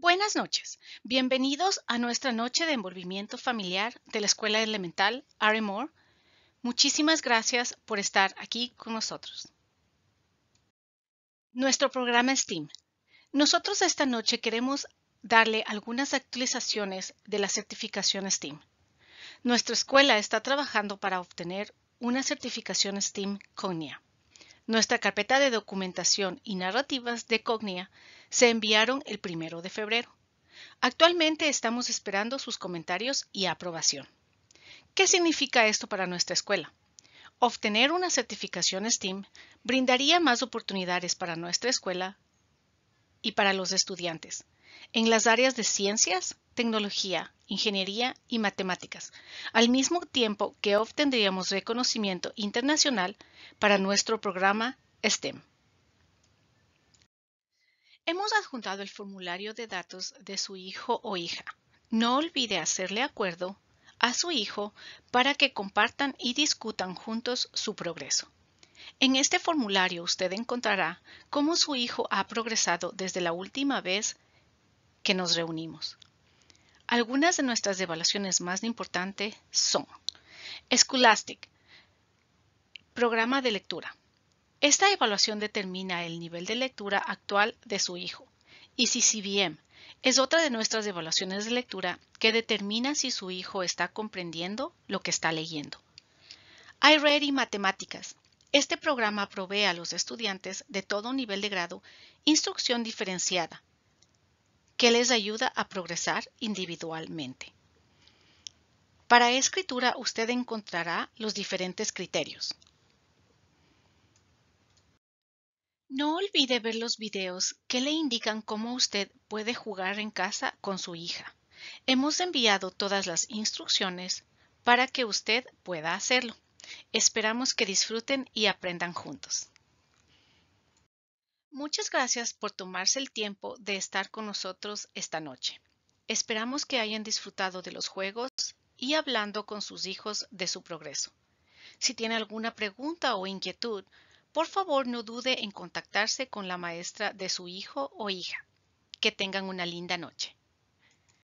Buenas noches. Bienvenidos a nuestra noche de envolvimiento familiar de la Escuela Elemental Aremore. Muchísimas gracias por estar aquí con nosotros. Nuestro programa STEAM. Nosotros esta noche queremos darle algunas actualizaciones de la certificación STEAM. Nuestra escuela está trabajando para obtener una certificación STEAM COGNIA. Nuestra carpeta de documentación y narrativas de Cognia se enviaron el primero de febrero. Actualmente estamos esperando sus comentarios y aprobación. ¿Qué significa esto para nuestra escuela? Obtener una certificación STEAM brindaría más oportunidades para nuestra escuela y para los estudiantes en las áreas de ciencias, tecnología, ingeniería y matemáticas, al mismo tiempo que obtendríamos reconocimiento internacional para nuestro programa STEM. Hemos adjuntado el formulario de datos de su hijo o hija. No olvide hacerle acuerdo a su hijo para que compartan y discutan juntos su progreso. En este formulario usted encontrará cómo su hijo ha progresado desde la última vez que nos reunimos. Algunas de nuestras evaluaciones más importantes son Scholastic, programa de lectura. Esta evaluación determina el nivel de lectura actual de su hijo. Y si es otra de nuestras evaluaciones de lectura que determina si su hijo está comprendiendo lo que está leyendo. iReady Matemáticas. Este programa provee a los estudiantes de todo nivel de grado instrucción diferenciada que les ayuda a progresar individualmente. Para escritura usted encontrará los diferentes criterios. No olvide ver los videos que le indican cómo usted puede jugar en casa con su hija. Hemos enviado todas las instrucciones para que usted pueda hacerlo. Esperamos que disfruten y aprendan juntos. Muchas gracias por tomarse el tiempo de estar con nosotros esta noche. Esperamos que hayan disfrutado de los juegos y hablando con sus hijos de su progreso. Si tiene alguna pregunta o inquietud, por favor no dude en contactarse con la maestra de su hijo o hija. Que tengan una linda noche.